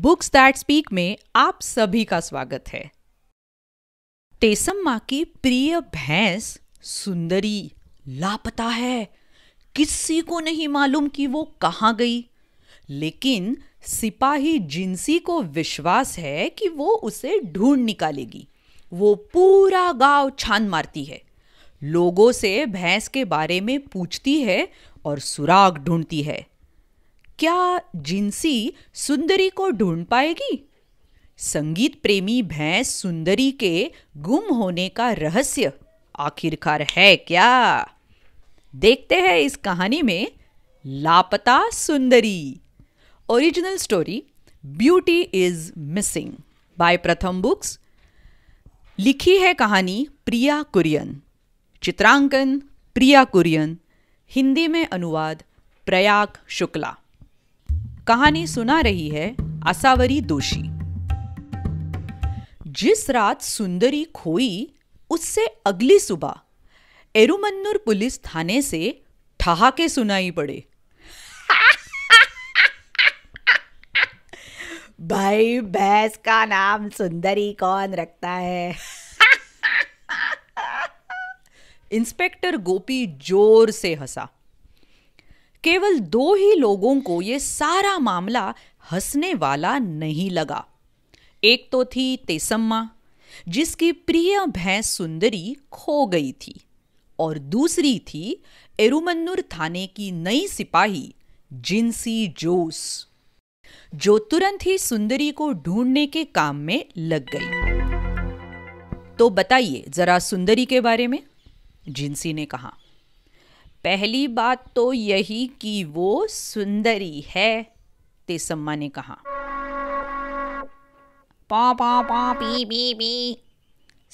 books that speak में आप सभी का स्वागत है टेसम्मा की प्रिय भैंस सुंदरी लापता है किसी को नहीं मालूम कि वो कहां गई लेकिन सिपाही जिनसी को विश्वास है कि वो उसे ढूंढ निकालेगी वो पूरा गांव छान मारती है लोगों से भैंस के बारे में पूछती है और सुराग ढूंढती है क्या जिनसी सुंदरी को ढूंढ पाएगी संगीत प्रेमी भैंस सुंदरी के गुम होने का रहस्य आखिरकार है क्या देखते हैं इस कहानी में Lapata Sundari original story beauty is missing by Pratham books लिखी है कहानी प्रिया कुरियन चित्रांकन प्रिया कुरियन हिंदी में अनुवाद प्रयाग शुक्ला कहानी सुना रही है असावरी दोषी जिस रात सुंदरी खोई उससे अगली सुबह एरुमन्नूर पुलिस थाने से ठहाके सुनाई पड़े भाई भैंस का नाम सुंदरी कौन रखता है इंस्पेक्टर गोपी जोर से हंसा केवल दो ही लोगों को ये सारा मामला हंसने वाला नहीं लगा एक तो थी तेसम्मा जिसकी प्रिय भैंस सुंदरी खो गई थी और दूसरी थी एरुमन्नुर थाने की नई सिपाही जिनसी जोस जो तुरंत ही सुंदरी को ढूंढने के काम में लग गई तो बताइए जरा सुंदरी के बारे में जिनसी ने कहा पहली बात तो यही कि वो सुंदरी है तेसम्मा ने कहा पा पा पा पी पी पी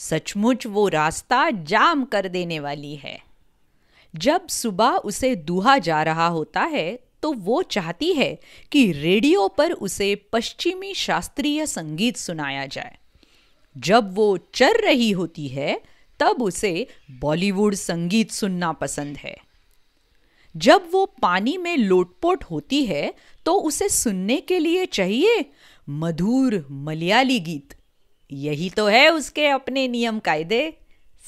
सचमुच वो रास्ता जाम कर देने वाली है जब सुबह उसे दूहा जा रहा होता है तो वो चाहती है कि रेडियो पर उसे पश्चिमी शास्त्रीय संगीत सुनाया जाए जब वो चर रही होती है तब उसे बॉलीवुड संगीत सुनना पसंद है जब वो पानी में लोटपोट होती है तो उसे सुनने के लिए चाहिए मधुर मलयाली गीत यही तो है उसके अपने नियम कायदे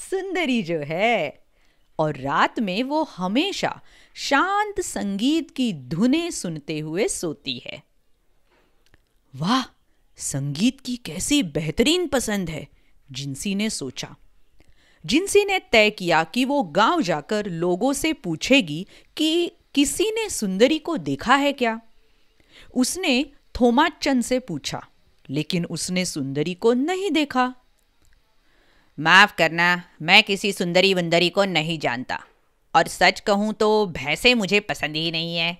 सुंदरी जो है और रात में वो हमेशा शांत संगीत की धुने सुनते हुए सोती है वाह संगीत की कैसी बेहतरीन पसंद है जिनसी ने सोचा जिनसी ने तय किया कि वो गांव जाकर लोगों से पूछेगी कि किसी ने सुंदरी को देखा है क्या उसने थोमाचंद से पूछा लेकिन उसने सुंदरी को नहीं देखा माफ करना मैं किसी सुंदरी वंदरी को नहीं जानता और सच कहूँ तो भैंसे मुझे पसंद ही नहीं है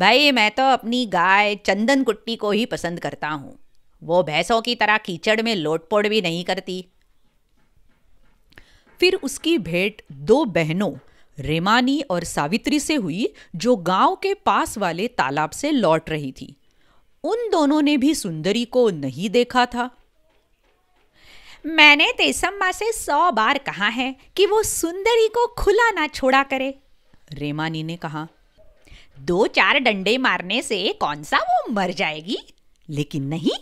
भाई मैं तो अपनी गाय चंदन कुट्टी को ही पसंद करता हूँ वो भैंसों की तरह कीचड़ में लोटपोट भी नहीं करती फिर उसकी भेंट दो बहनों रेमानी और सावित्री से हुई जो गांव के पास वाले तालाब से लौट रही थी उन दोनों ने भी सुंदरी को नहीं देखा था मैंने तेसम्मा से सौ बार कहा है कि वो सुंदरी को खुला ना छोड़ा करे रेमानी ने कहा दो चार डंडे मारने से कौन सा वो मर जाएगी लेकिन नहीं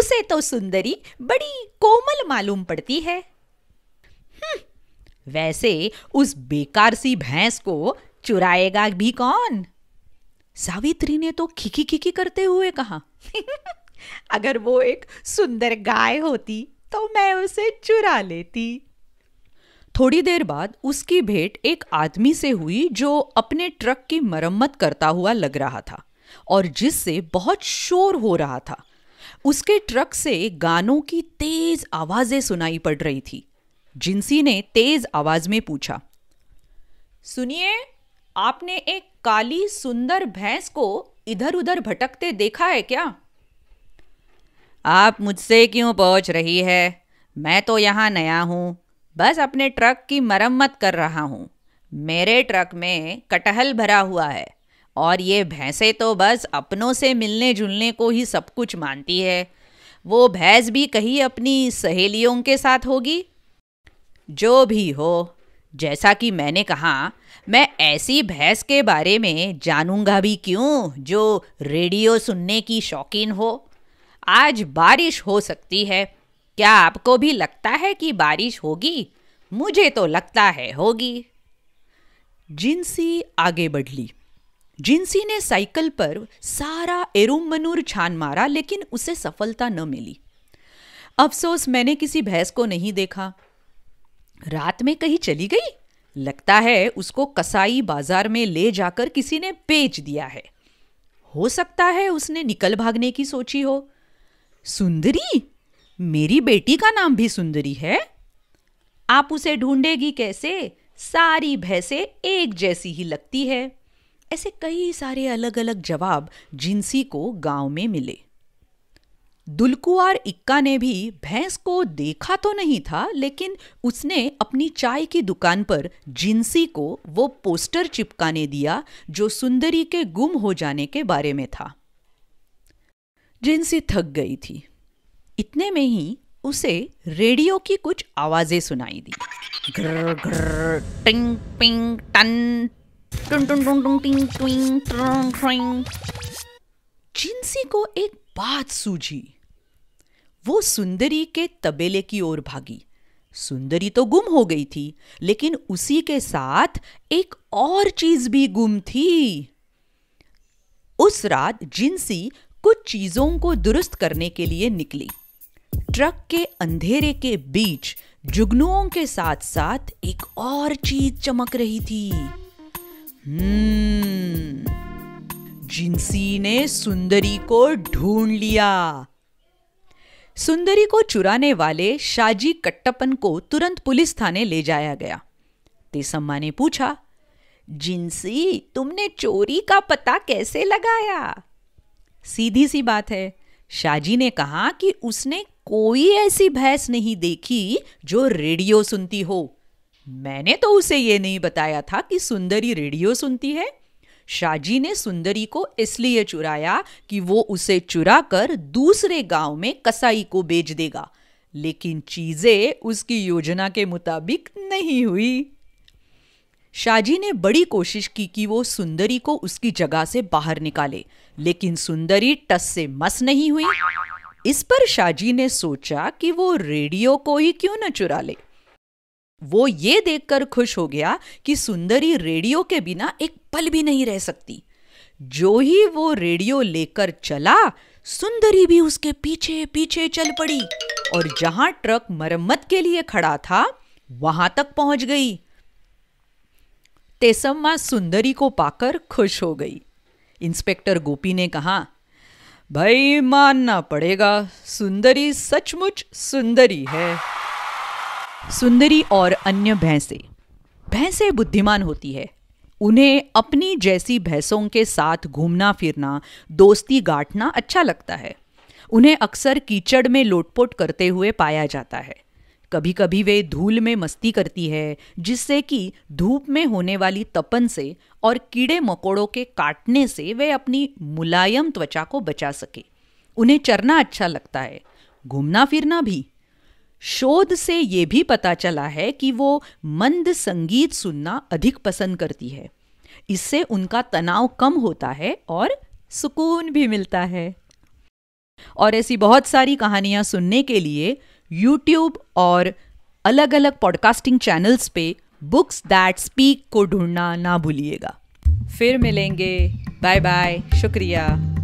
उसे तो सुंदरी बड़ी कोमल मालूम पड़ती है हम्म, वैसे उस बेकार सी भैंस को चुराएगा भी कौन सावित्री ने तो खिकी खिकी करते हुए कहा अगर वो एक सुंदर गाय होती तो मैं उसे चुरा लेती थोड़ी देर बाद उसकी भेंट एक आदमी से हुई जो अपने ट्रक की मरम्मत करता हुआ लग रहा था और जिससे बहुत शोर हो रहा था उसके ट्रक से गानों की तेज आवाजें सुनाई पड़ रही थी जिन्सी ने तेज आवाज में पूछा सुनिए आपने एक काली सुंदर भैंस को इधर उधर भटकते देखा है क्या आप मुझसे क्यों पहुंच रही है मैं तो यहाँ नया हूँ बस अपने ट्रक की मरम्मत कर रहा हूँ मेरे ट्रक में कटहल भरा हुआ है और ये भैंसे तो बस अपनों से मिलने जुलने को ही सब कुछ मानती है वो भैंस भी कहीं अपनी सहेलियों के साथ होगी जो भी हो जैसा कि मैंने कहा मैं ऐसी भैंस के बारे में जानूंगा भी क्यों जो रेडियो सुनने की शौकीन हो आज बारिश हो सकती है क्या आपको भी लगता है कि बारिश होगी मुझे तो लगता है होगी जिन्सी आगे बढ़ ली जिन्सी ने साइकिल पर सारा मनूर छान मारा लेकिन उसे सफलता न मिली अफसोस मैंने किसी भैंस को नहीं देखा रात में कहीं चली गई लगता है उसको कसाई बाजार में ले जाकर किसी ने बेच दिया है हो सकता है उसने निकल भागने की सोची हो सुंदरी मेरी बेटी का नाम भी सुंदरी है आप उसे ढूंढेगी कैसे सारी भैंसे एक जैसी ही लगती है ऐसे कई सारे अलग अलग जवाब जिनसी को गांव में मिले दुलकुआर इक्का ने भी भैंस को देखा तो नहीं था लेकिन उसने अपनी चाय की दुकान पर जिन्सी को वो पोस्टर चिपकाने दिया जो सुंदरी के गुम हो जाने के बारे में था जिन्सी थक गई थी इतने में ही उसे रेडियो की कुछ आवाजें सुनाई दी ग्र ग्र टिंग पिंग टन टिंग जिन्सी को एक बात सूझी वो सुंदरी के तबेले की ओर भागी सुंदरी तो गुम हो गई थी लेकिन उसी के साथ एक और चीज भी गुम थी उस रात जिनसी कुछ चीजों को दुरुस्त करने के लिए निकली ट्रक के अंधेरे के बीच जुगनुओं के साथ साथ एक और चीज चमक रही थी हम्म जिंसी ने सुंदरी को ढूंढ लिया सुंदरी को चुराने वाले शाजी कट्टपन को तुरंत पुलिस थाने ले जाया गया तेसम्मा ने पूछा जिंसी तुमने चोरी का पता कैसे लगाया सीधी सी बात है शाजी ने कहा कि उसने कोई ऐसी भैंस नहीं देखी जो रेडियो सुनती हो मैंने तो उसे ये नहीं बताया था कि सुंदरी रेडियो सुनती है शाजी ने सुंदरी को इसलिए चुराया कि वो उसे चुरा कर दूसरे गांव में कसाई को बेच देगा लेकिन चीजें उसकी योजना के मुताबिक नहीं हुई शाजी ने बड़ी कोशिश की कि वो सुंदरी को उसकी जगह से बाहर निकाले लेकिन सुंदरी टस से मस नहीं हुई इस पर शाजी ने सोचा कि वो रेडियो को ही क्यों न चुरा ले वो ये देखकर खुश हो गया कि सुंदरी रेडियो के बिना एक पल भी नहीं रह सकती जो ही वो रेडियो लेकर चला सुंदरी भी उसके पीछे पीछे चल पड़ी और जहां ट्रक मरम्मत के लिए खड़ा था वहां तक पहुंच गई तेसम्मा सुंदरी को पाकर खुश हो गई इंस्पेक्टर गोपी ने कहा भाई मानना पड़ेगा सुंदरी सचमुच सुंदरी है सुंदरी और अन्य भैंसें भैंसें बुद्धिमान होती है उन्हें अपनी जैसी भैंसों के साथ घूमना फिरना दोस्ती गांठना अच्छा लगता है उन्हें अक्सर कीचड़ में लोटपोट करते हुए पाया जाता है कभी कभी वे धूल में मस्ती करती है जिससे कि धूप में होने वाली तपन से और कीड़े मकोड़ों के काटने से वे अपनी मुलायम त्वचा को बचा सके उन्हें चरना अच्छा लगता है घूमना फिरना भी शोध से ये भी पता चला है कि वो मंद संगीत सुनना अधिक पसंद करती है इससे उनका तनाव कम होता है और सुकून भी मिलता है और ऐसी बहुत सारी कहानियां सुनने के लिए YouTube और अलग अलग पॉडकास्टिंग चैनल्स पे बुक्स दैट स्पीक को ढूंढना ना भूलिएगा फिर मिलेंगे बाय बाय शुक्रिया